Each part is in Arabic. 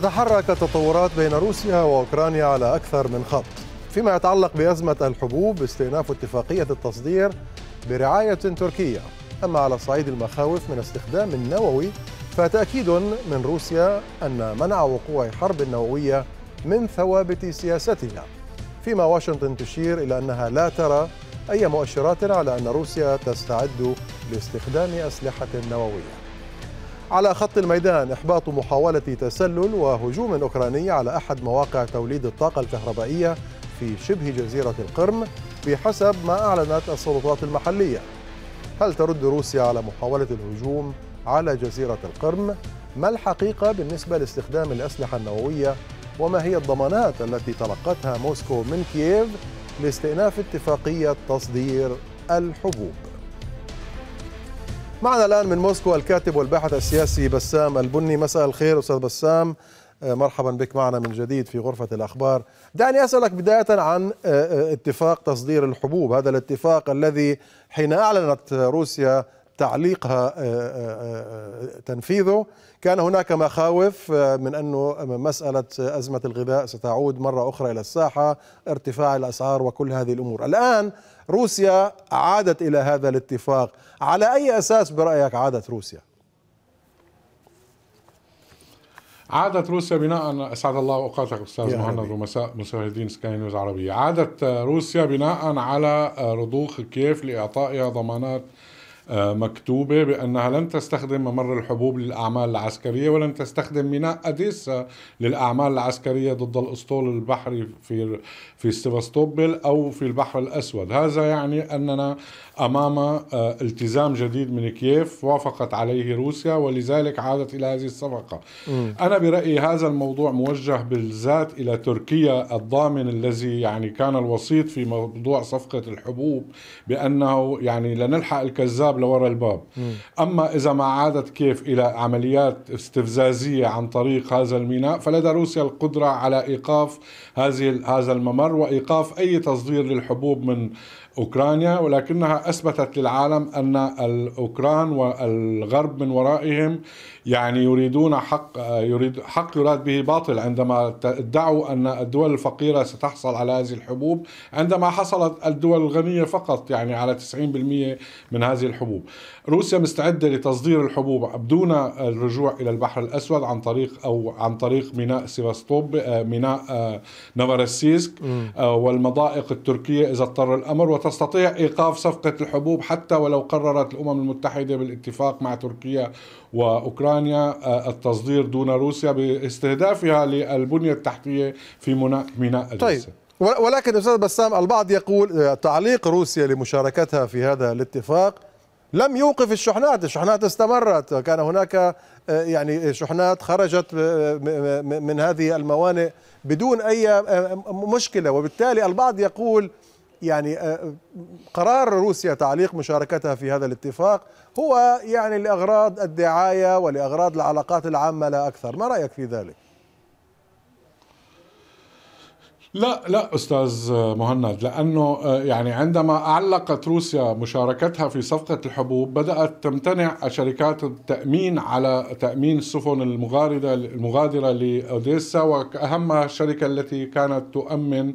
تتحرك التطورات بين روسيا واوكرانيا على اكثر من خط فيما يتعلق بازمه الحبوب استئناف اتفاقيه التصدير برعايه تركيه اما على صعيد المخاوف من استخدام النووي فتاكيد من روسيا ان منع وقوع حرب نوويه من ثوابت سياستها فيما واشنطن تشير الى انها لا ترى اي مؤشرات على ان روسيا تستعد لاستخدام اسلحه نوويه على خط الميدان إحباط محاولة تسلل وهجوم أوكراني على أحد مواقع توليد الطاقة الكهربائية في شبه جزيرة القرم بحسب ما أعلنت السلطات المحلية هل ترد روسيا على محاولة الهجوم على جزيرة القرم؟ ما الحقيقة بالنسبة لاستخدام الأسلحة النووية؟ وما هي الضمانات التي تلقتها موسكو من كييف لاستئناف اتفاقية تصدير الحبوب؟ معنا الآن من موسكو الكاتب والباحث السياسي بسام البني مساء الخير أستاذ بسام آه، مرحبا بك معنا من جديد في غرفة الأخبار دعني أسألك بداية عن آه، آه، اتفاق تصدير الحبوب هذا الاتفاق الذي حين أعلنت روسيا تعليقها آه، آه، آه، تنفيذه كان هناك مخاوف من أنه مسألة أزمة الغذاء ستعود مرة أخرى إلى الساحة ارتفاع الأسعار وكل هذه الأمور الآن روسيا عادت إلى هذا الاتفاق على أي أساس برأيك عادت روسيا؟ عادت روسيا بناء اسعد الله اوقاتك استاذ مهند ومساء مشاهدين سكاي نيوز عربيه، عادت روسيا بناء على رضوخ كييف لاعطائها ضمانات آه، مكتوبة بأنها لن تستخدم ممر الحبوب للأعمال العسكرية ولن تستخدم ميناء أديسا للأعمال العسكرية ضد الأسطول البحري في في سيفاستوبل أو في البحر الأسود هذا يعني أننا أمام آه، التزام جديد من كييف وافقت عليه روسيا ولذلك عادت إلى هذه الصفقة أنا برأيي هذا الموضوع موجه بالذات إلى تركيا الضامن الذي يعني كان الوسيط في موضوع صفقة الحبوب بأنه يعني لنلحق الكذاب الباب لورا الباب مم. أما إذا ما عادت كيف إلى عمليات استفزازية عن طريق هذا الميناء فلدى روسيا القدرة على إيقاف هذه هذا الممر وإيقاف أي تصدير للحبوب من أوكرانيا ولكنها أثبتت للعالم أن الأوكران والغرب من ورائهم يعني يريدون حق يريد حق يراد به باطل عندما ادعوا أن الدول الفقيرة ستحصل على هذه الحبوب عندما حصلت الدول الغنية فقط يعني على 90% من هذه الحبوب روسيا مستعدة لتصدير الحبوب دون الرجوع إلى البحر الأسود عن طريق أو عن طريق ميناء سيفاستوب ميناء نفرسيسك والمضائق التركية إذا اضطر الأمر تستطيع ايقاف صفقه الحبوب حتى ولو قررت الامم المتحده بالاتفاق مع تركيا واوكرانيا آه، التصدير دون روسيا باستهدافها للبنيه التحتيه في ميناء ادلسه. طيب ولكن استاذ بسام البعض يقول آه، تعليق روسيا لمشاركتها في هذا الاتفاق لم يوقف الشحنات، الشحنات استمرت، كان هناك آه، يعني شحنات خرجت من هذه الموانئ بدون اي مشكله وبالتالي البعض يقول يعني آه، قرار روسيا تعليق مشاركتها في هذا الاتفاق هو يعني لاغراض الدعايه ولاغراض العلاقات العامه لا اكثر، ما رايك في ذلك؟ لا لا استاذ مهند لانه آه، يعني عندما علقت روسيا مشاركتها في صفقه الحبوب بدات تمتنع شركات التامين على تامين السفن المغارده المغادره لاوديسا واهمها الشركه التي كانت تؤمن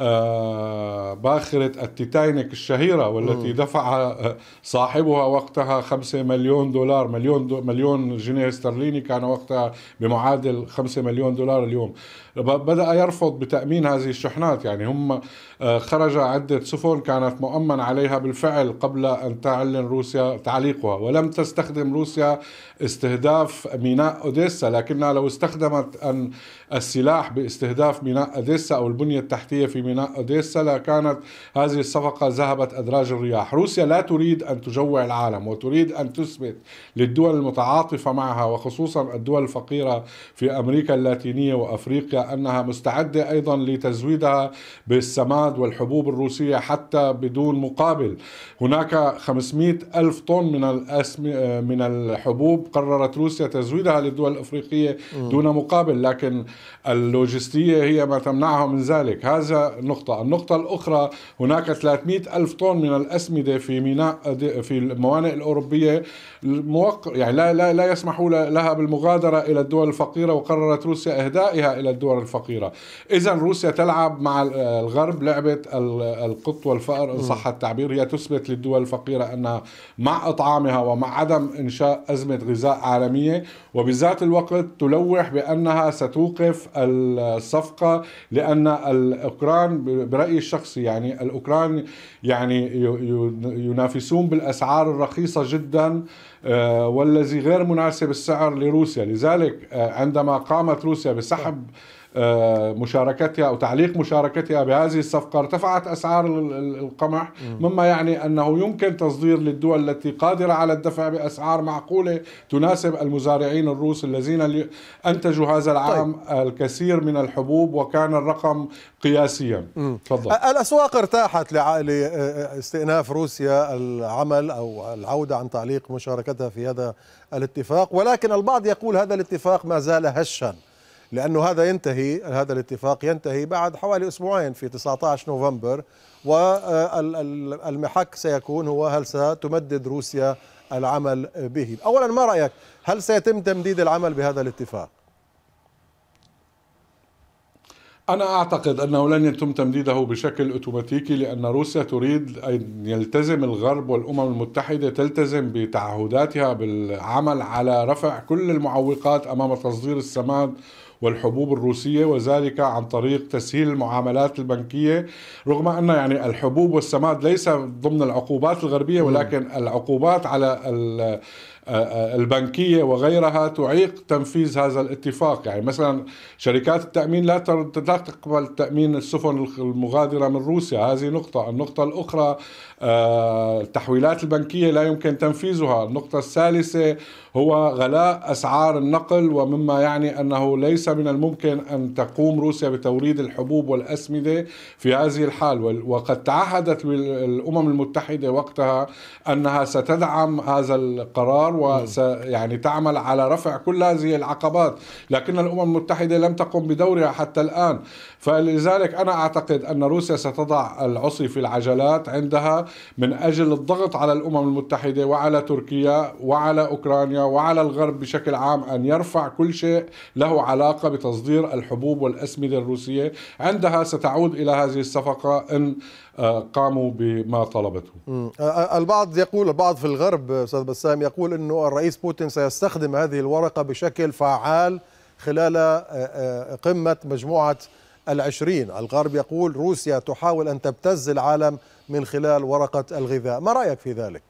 آه، باخرة التيتانيك الشهيرة والتي دفع آه، صاحبها وقتها خمسة مليون دولار مليون دو مليون جنيه استرليني كان وقتها بمعادل خمسة مليون دولار اليوم بدأ يرفض بتأمينها هذه الشحنات يعني هم آه، خرج عدة سفن كانت مؤمن عليها بالفعل قبل أن تعلن روسيا تعليقها ولم تستخدم روسيا استهداف ميناء أوديسا لكنها لو استخدمت أن السلاح باستهداف ميناء أوديسا أو البنية التحتية في ميناء أوديسا لكانت هذه الصفقة ذهبت أدراج الرياح روسيا لا تريد أن تجوع العالم وتريد أن تثبت للدول المتعاطفة معها وخصوصا الدول الفقيرة في أمريكا اللاتينية وأفريقيا أنها مستعدة أيضا بتزويدها بالسماد والحبوب الروسية حتى بدون مقابل هناك 500 ألف طن من من الحبوب قررت روسيا تزويدها للدول الأفريقية دون مقابل لكن اللوجستية هي ما تمنعها من ذلك هذا نقطة النقطة الأخرى هناك 300 ألف طن من الأسمدة في ميناء في الموانئ الأوروبية الموق... يعني لا لا لا يسمحوا لها بالمغادرة إلى الدول الفقيرة وقررت روسيا إهدائها إلى الدول الفقيرة إذا روسيا روسيا تلعب مع الغرب لعبة القط والفأر إن صح التعبير هي تثبت للدول الفقيرة أنها مع إطعامها ومع عدم إنشاء أزمة غذاء عالمية وبذات الوقت تلوح بأنها ستوقف الصفقة لأن الأوكران برأيي الشخصي يعني الأوكران يعني ينافسون بالأسعار الرخيصة جدا آه، والذي غير مناسب السعر لروسيا لذلك آه، عندما قامت روسيا بسحب آه، مشاركتها أو تعليق مشاركتها بهذه الصفقة ارتفعت أسعار القمح مما يعني أنه يمكن تصدير للدول التي قادرة على الدفع بأسعار معقولة تناسب المزارعين الروس الذين أنتجوا هذا العام طيب. الكثير من الحبوب وكان الرقم قياسيا تفضل الأسواق ارتاحت لاستئناف آه، آه، روسيا العمل أو العودة عن تعليق مشاركتها في هذا الاتفاق ولكن البعض يقول هذا الاتفاق ما زال هشا لأنه هذا ينتهي هذا الاتفاق ينتهي بعد حوالي أسبوعين في 19 نوفمبر والمحك سيكون هو هل ستمدد روسيا العمل به أولا ما رأيك هل سيتم تمديد العمل بهذا الاتفاق أنا أعتقد أنه لن يتم تمديده بشكل أوتوماتيكي لأن روسيا تريد أن يلتزم الغرب والأمم المتحدة تلتزم بتعهداتها بالعمل على رفع كل المعوقات أمام تصدير السماد والحبوب الروسية وذلك عن طريق تسهيل المعاملات البنكية رغم أن يعني الحبوب والسماد ليس ضمن العقوبات الغربية ولكن العقوبات على البنكية وغيرها تعيق تنفيذ هذا الاتفاق يعني مثلا شركات التأمين لا لا تقبل تأمين السفن المغادرة من روسيا هذه نقطة النقطة الأخرى آه، التحويلات البنكية لا يمكن تنفيذها النقطة الثالثة هو غلاء أسعار النقل ومما يعني أنه ليس من الممكن أن تقوم روسيا بتوريد الحبوب والأسمدة في هذه الحال وقد تعهدت الأمم المتحدة وقتها أنها ستدعم هذا القرار يعني تعمل على رفع كل هذه العقبات لكن الأمم المتحدة لم تقم بدورها حتى الآن فلذلك أنا أعتقد أن روسيا ستضع العصي في العجلات عندها من أجل الضغط على الأمم المتحدة وعلى تركيا وعلى أوكرانيا وعلى الغرب بشكل عام أن يرفع كل شيء له علاقة بتصدير الحبوب والأسمدة الروسية عندها ستعود إلى هذه الصفقة إن قاموا بما طلبته البعض يقول البعض في الغرب أستاذ بسام يقول أنه الرئيس بوتين سيستخدم هذه الورقة بشكل فعال خلال قمة مجموعة العشرين الغرب يقول روسيا تحاول أن تبتز العالم من خلال ورقة الغذاء ما رأيك في ذلك؟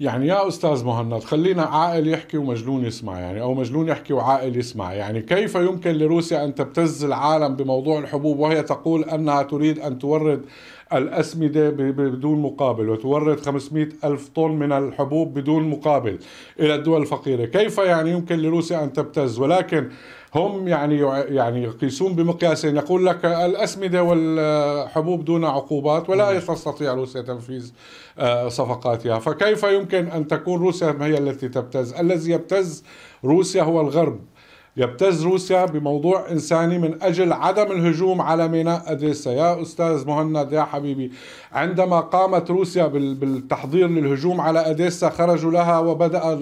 يعني يا استاذ مهند خلينا عاقل يحكي ومجنون يسمع يعني او مجنون يحكي وعاقل يسمع يعني كيف يمكن لروسيا ان تبتز العالم بموضوع الحبوب وهي تقول انها تريد ان تورد الأسمدة بدون مقابل وتورد 500 ألف طن من الحبوب بدون مقابل إلى الدول الفقيرة كيف يعني يمكن لروسيا أن تبتز ولكن هم يعني يعني يقيسون بمقياسين يقول لك الاسمده والحبوب دون عقوبات ولا تستطيع روسيا تنفيذ آه، صفقاتها فكيف يمكن ان تكون روسيا هي التي تبتز الذي يبتز روسيا هو الغرب يبتز روسيا بموضوع إنساني من أجل عدم الهجوم على ميناء أديسا يا أستاذ مهند يا حبيبي عندما قامت روسيا بالتحضير للهجوم على أديسا خرجوا لها وبدأ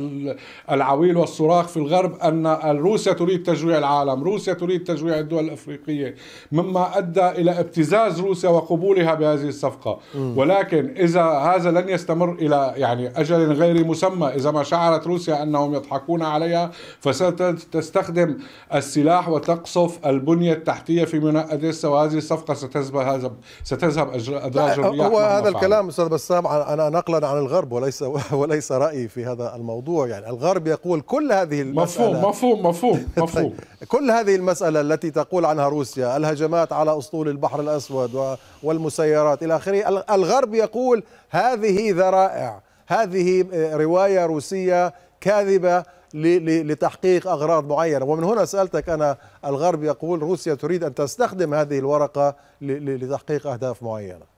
العويل والصراخ في الغرب أن روسيا تريد تجويع العالم روسيا تريد تجويع الدول الأفريقية مما أدى إلى ابتزاز روسيا وقبولها بهذه الصفقة ولكن إذا هذا لن يستمر إلى يعني أجل غير مسمى إذا ما شعرت روسيا أنهم يضحكون عليها فستستخدم تستخدم السلاح وتقصف البنية التحتية في ميناء أديسا وهذه الصفقة ستذهب هذا ستذهب أدراج الرياح هو هذا الكلام أستاذ بسام أنا نقلا عن الغرب وليس وليس رأيي في هذا الموضوع يعني الغرب يقول كل هذه المسألة مفهوم مفهوم مفهوم طيب. مفهوم كل هذه المسألة التي تقول عنها روسيا الهجمات على أسطول البحر الأسود والمسيرات إلى آخره الغرب يقول هذه ذرائع هذه آه، رواية روسية كاذبة لتحقيق أغراض معينة ومن هنا سألتك أنا الغرب يقول روسيا تريد أن تستخدم هذه الورقة لتحقيق أهداف معينة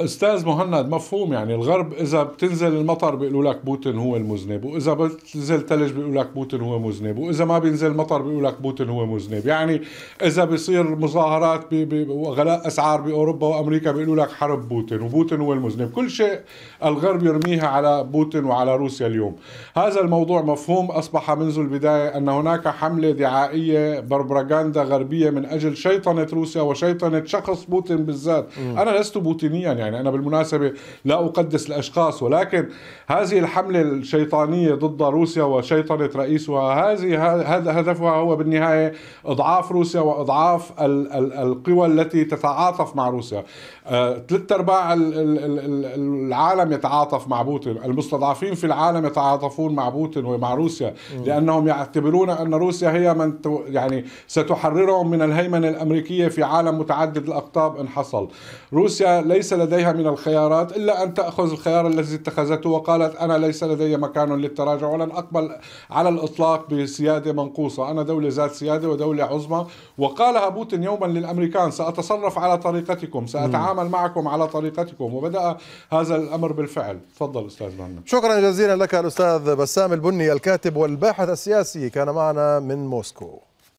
استاذ مهند مفهوم يعني الغرب اذا بتنزل المطر بيقولوا لك بوتين هو المذنب واذا بتنزل ثلج بيقولوا لك بوتين هو مذنب واذا ما بينزل مطر بيقولوا لك بوتين هو مذنب يعني اذا بيصير مظاهرات وغلاء اسعار باوروبا وامريكا بيقولوا لك حرب بوتين وبوتين هو المذنب كل شيء الغرب يرميها على بوتين وعلى روسيا اليوم هذا الموضوع مفهوم اصبح منذ البدايه ان هناك حمله دعائيه بربراغندا غربيه من اجل شيطنه روسيا وشيطنه شخص بوتين بالذات انا لست بوتينيا يعني يعني أنا بالمناسبة لا أقدس الأشخاص ولكن هذه الحملة الشيطانية ضد روسيا وشيطنة رئيسها هذه هذا هدفها هو بالنهاية إضعاف روسيا وإضعاف القوى التي تتعاطف مع روسيا ثلاث آه، أرباع العالم يتعاطف مع بوتين المستضعفين في العالم يتعاطفون مع بوتين ومع روسيا لأنهم يعتبرون أن روسيا هي من يعني ستحررهم من الهيمنة الأمريكية في عالم متعدد الأقطاب إن حصل روسيا ليس لديها لديها من الخيارات إلا أن تأخذ الخيار الذي اتخذته وقالت أنا ليس لدي مكان للتراجع ولن أقبل على الإطلاق بسيادة منقوصة أنا دولة ذات سيادة ودولة عظمى وقالها بوتين يوما للأمريكان سأتصرف على طريقتكم سأتعامل معكم على طريقتكم وبدأ هذا الأمر بالفعل تفضل أستاذ مهند شكرا جزيلا لك الأستاذ بسام البني الكاتب والباحث السياسي كان معنا من موسكو